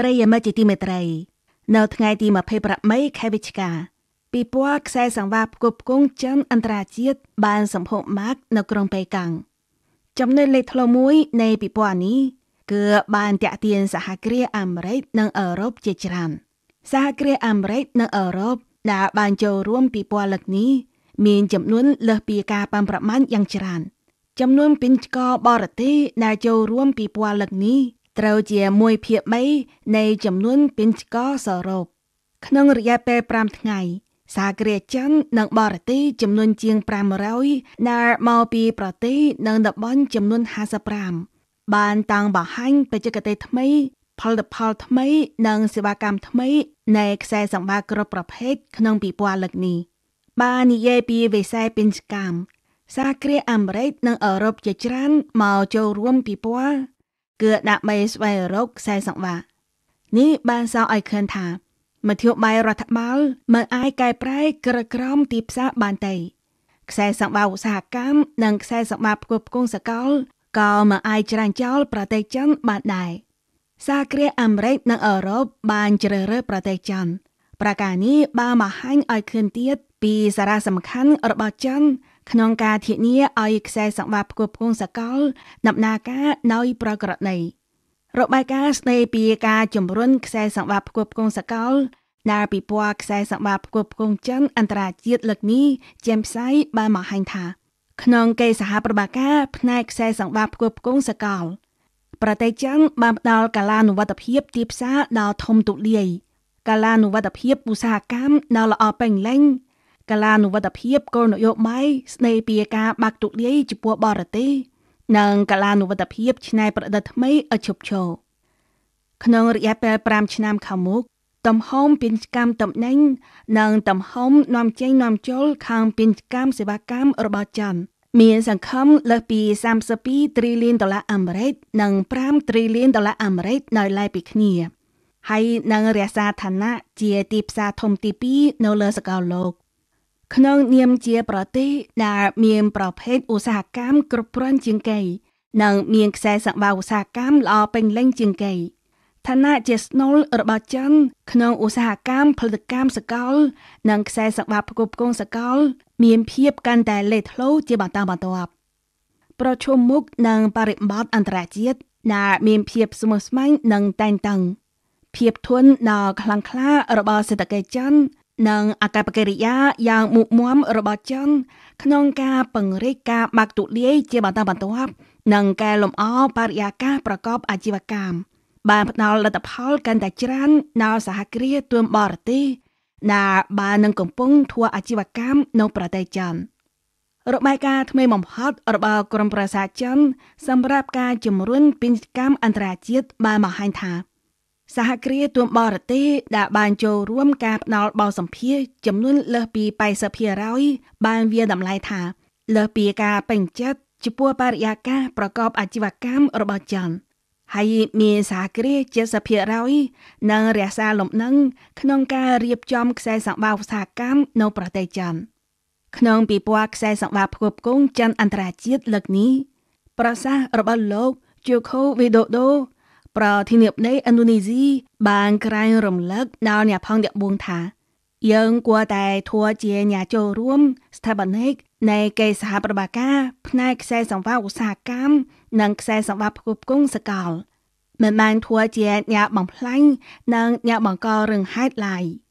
ប្រិយមិត្តជាទីមេត្រីនៅថ្ងៃទី28ខែវិច្ឆិកាពីព័ត៌ខ្សែសង្វារផ្គប់ផ្គង់ចិនអន្តរជាតិបានសម្ពោធម៉ាកនៅក្រុងប៉េកាំងចំណុចលេខធ្លោមួយនៃពិព័រណ៍នេះ គឺបានតាក់ទាញសហគ្រាសអាមេរិកនិងអឺរ៉ុបជាច្រើនសហគ្រាសអាមេរិកនិងអឺរ៉ុបដែលបានចូលរួមពិព័រណ៍លើកនេះ មានចំនួនលើសពីការប៉ាន់ប្រមាណយ៉ាងច្រើន ចំនួនពេញកបរទេសដែលចូលរួមពិព័រណ៍លើកនេះត្រូវជា1ភាគ3នៃចំនួនពេញកសរុបក្នុងរយៈពេល5ថ្ងៃ សាគ្រាចិននិងបរទេសចំនួនជាង500ដែលមកពីប្រទេសនិងតំបន់ចំនួន55បានតាំងបង្ហាញបច្ចេកទេសថ្មី ផលិតផលថ្មី និងសេវាកម្មថ្មីនៃខ្សែសង្វារគ្រប់ប្រភេទក្នុងពិព័រណ៍លើកនេះបាននិយាយពីវិស័យពាណិជ្ជកម្មសាគ្រាអាមេរិកនិងអឺរ៉ុបជាច្រើនមកចូលរួមពិព័រណ៍គឺដើម្បីស្វែងរកខ្សែសង្វារនេះបានសរឲ្យឃើញថាមធ្យោបាយរដ្ឋបាលមិនអាយកែប្រែ ក្រក្រមទីផ្សារបានទេខ្សែសង្វារឧស្សាហកម្មនិងខ្សែសង្វារផ្គត់ផ្គង់សកលក៏មិនអាយច្រាញ់ចោលប្រទេសចិនបានដែរសារគ្រាអាមេរិកនិងអឺរ៉ុបបានជ្រើសរើសប្រទេសចិនប្រការនេះបានបង្ហាញឲ្យឃើញទៀត ពីសារៈសំខាន់របស់ចិនក្នុងការធានាឲ្យខ្សែសង្វាក់ផ្គត់ផ្គង់សកលដំណើរការដោយប្រក្រតីរបាយការណ៍ស្ដីពីការ ជំរុញខ្សែសង្វាក់ផ្គត់ផ្គង់សកលដែលពិព័រណ៍ខ្សែសង្វាក់ផ្គត់ផ្គង់ចិនអន្តរជាតិលើកនេះចេញផ្សាយបានបង្ហាញថា ក្នុងកិច្ចសហប្រតិបត្តិការ ផ្នែកខ្សែសង្វាក់ផ្គត់ផ្គង់សកលប្រទេសចិនបានផ្ដល់កាលានុវត្តភាពទីផ្សារដល់ធំទូលាយកាលានុវត្តភាពឧស្សាហកម្មដល់ល្អពេញលេញកាលានុវត្តភាពគោលនយោបាយស្ដីពីការបាក់ទុលាយចំពោះបរទេសនិងកាលានុវត្តភាពឆ្នៃប្រឌិតថ្មីឲ្យឈប់ឈរក្នុងរយៈពេល5ឆ្នាំខាងមុខទំហំពាណិជ្ជកម្មតំណែងនិងទំហំនាំចេញនាំចូលខាងពាណិជ្ជកម្មសេវាកម្មរបស់ចិនមានសង្ឃឹមលើសពី32ត្រីលានដុល្លារអាមេរិកនិង5ត្រីលានដុល្លារអាមេរិកនៅឡែកពីគ្នា ហើយនឹងរក្សាឋានៈជាទីផ្សារធំទី2នៅលើសកលលោកក្នុងនាមជាប្រទេសដែលមានប្រភេទឧស្សាហកម្មគ្រប់គ្រាន់ជាងគេនិងមានខ្សែសង្វារឧស្សាហកម្មល្អពេញលេញជាងគេឋានៈជាស្នូលរបស់ចិនក្នុងឧស្សាហកម្មផលិតកម្មសកល និងខ្សែសង្វារផ្គត់ផ្គង់សកល មានភាពកាន់តែលេចធ្លោជាបន្តបន្ទាប់ប្រឈមមុខនឹងបរិបទអន្តរជាតិដែលមានភាពស្មុគស្មាញនិងតែនតឹង ភាពធន់ដល់ខ្លាំងក្លារបស់សេដ្ឋកិច្ចចិននិងអកប្បកិរិយាយ៉ាងមុខមាំរបស់ចិនក្នុងការពង្រីកការបាក់ទូលាយជាបន្តបន្ទាប់និងកែលម្អបរិយាកាសប្រកបអាជីវកម្មបានផ្ដល់លទ្ធផលកាន់តែច្រើនដល់សហគ្រាសទូមបរទេសដែលបាននឹងកំពុងធ្វើអាជីវកម្មនៅប្រទេសចិនរបាយការណ៍ថ្មីបំផុតរបស់ក្រមប្រសាចិនសម្រាប់ការជំរុញពាណិជ្ជកម្មអន្តរជាតិបានបង្ហាញថាសហគ្រាសទួមបរទេសដែលបានចូលរួមការផ្ដល់បោសម្ភារចំនួនលើសពី40%បានវាតម្លៃថា លើសពីការពេញចិត្តចំពោះបរិយាកាសប្រកបអាជីវកម្មរបស់ជនហើយមានសហគ្រាសជា70%នឹងរក្សាលំនឹងក្នុងការរៀបចំខ្សែសង្វារឧស្សាហកម្មនៅប្រទេសចិនក្នុងពិព័រណ៍ខ្សែសង្វារផ្គប់ផ្គង់ចិនអន្តរជាតិលើកនេះ ប្រសាសន៍របស់លោកជូខូវីដូដូប្រធានាធិបតីឥណ្ឌូនេស៊ីបានក្រែងរំលឹកដល់អ្នកផងអ្នកបួងថា យើងគួរតែធ្វើជាអ្នកចូលរួមស្ថាបនិកនៃកិច្ចសហប្រតិបត្តិការផ្នែកខ្សែសង្វាក់ឧស្សាហកម្មនិងខ្សែសង្វាក់ផ្គត់ផ្គង់សកលមិនបានធ្វើជាអ្នកបំផ្លាញនិងអ្នកបង្ករឿងហេតុឡើយ។